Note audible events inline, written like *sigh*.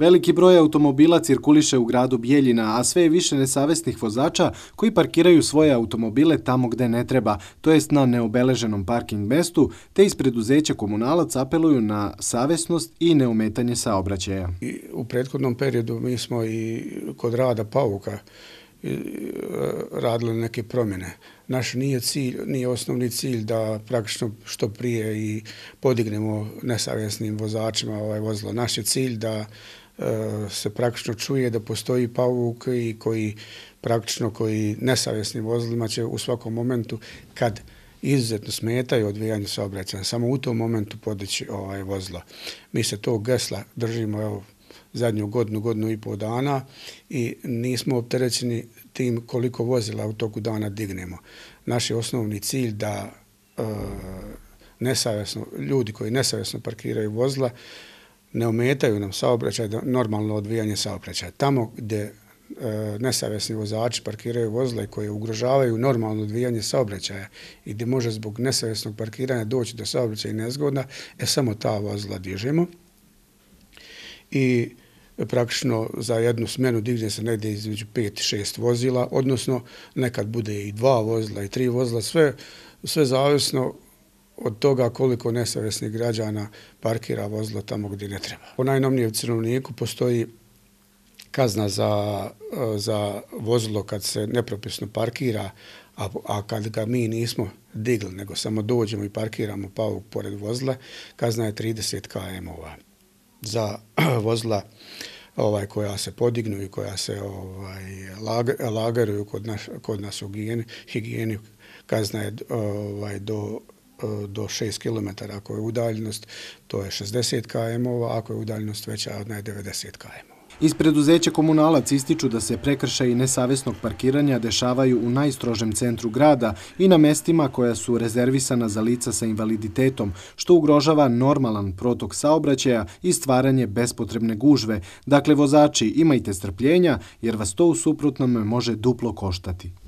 Veliki broj automobila cirkuliše u gradu Bijeljina, a sve je više nesavestnih vozača koji parkiraju svoje automobile tamo gde ne treba, to jest na neobeleženom parking mestu, te iz preduzeća komunalac apeluju na savesnost i neumetanje saobraćaja. U prethodnom periodu mi smo i kod rada Pavuka E, radile neke promjene. Naš nije cilj, nije osnovni cilj da praktično što prije i podignemo nesavjesnim vozačima ovaj vozilo. Naš je cilj da e, se praktično čuje da postoji pavuk i koji praktično koji nesavjesnim vozilima će u svakom momentu kad izuzetno smetaju odvijanje saobraćanja, samo u tom momentu podići ovaj vozlo. Mi se to gesla držimo, evo, zadnju godinu, godinu i pol dana i nismo opterećeni tim koliko vozila u toku dana dignemo. Naš je osnovni cilj da e, nesavjesno, ljudi koji nesavjesno parkiraju vozila ne ometaju nam saobraćaj, normalno odvijanje saobraćaja. Tamo gde e, nesavjesni vozači parkiraju vozila i koje ugrožavaju normalno odvijanje saobraćaja i gde može zbog nesavjesnog parkiranja doći do saobraćaja i nezgoda, e samo ta vozila dižemo. I praktično za jednu smenu digne se negde između 5 i 6 vozila, odnosno nekad bude i dva vozila i tri vozila, sve, sve zavisno od toga koliko nesavesnih građana parkira vozilo tamo gdje ne treba. Po najnovnije u crnovniku postoji kazna za, za vozilo kad se nepropisno parkira, a, a kad ga mi nismo digli, nego samo dođemo i parkiramo pa pored vozila, kazna je 30 km ova za *clears throat* vozla ovaj koja se podignu i koja se ovaj lagaraju kod naš kod nas u higijeni, higijeni kazna je ovaj do do 6 km ako je udaljenost to je 60 km ako je udaljenost veća od 90 km -ova. Iz preduzeća komunalac ističu da se prekršaji nesavjesnog parkiranja dešavaju u najstrožem centru grada i na mestima koja su rezervisana za lica sa invaliditetom, što ugrožava normalan protok saobraćaja i stvaranje bespotrebne gužve. Dakle, vozači, imajte strpljenja jer vas to u suprotnom može duplo koštati.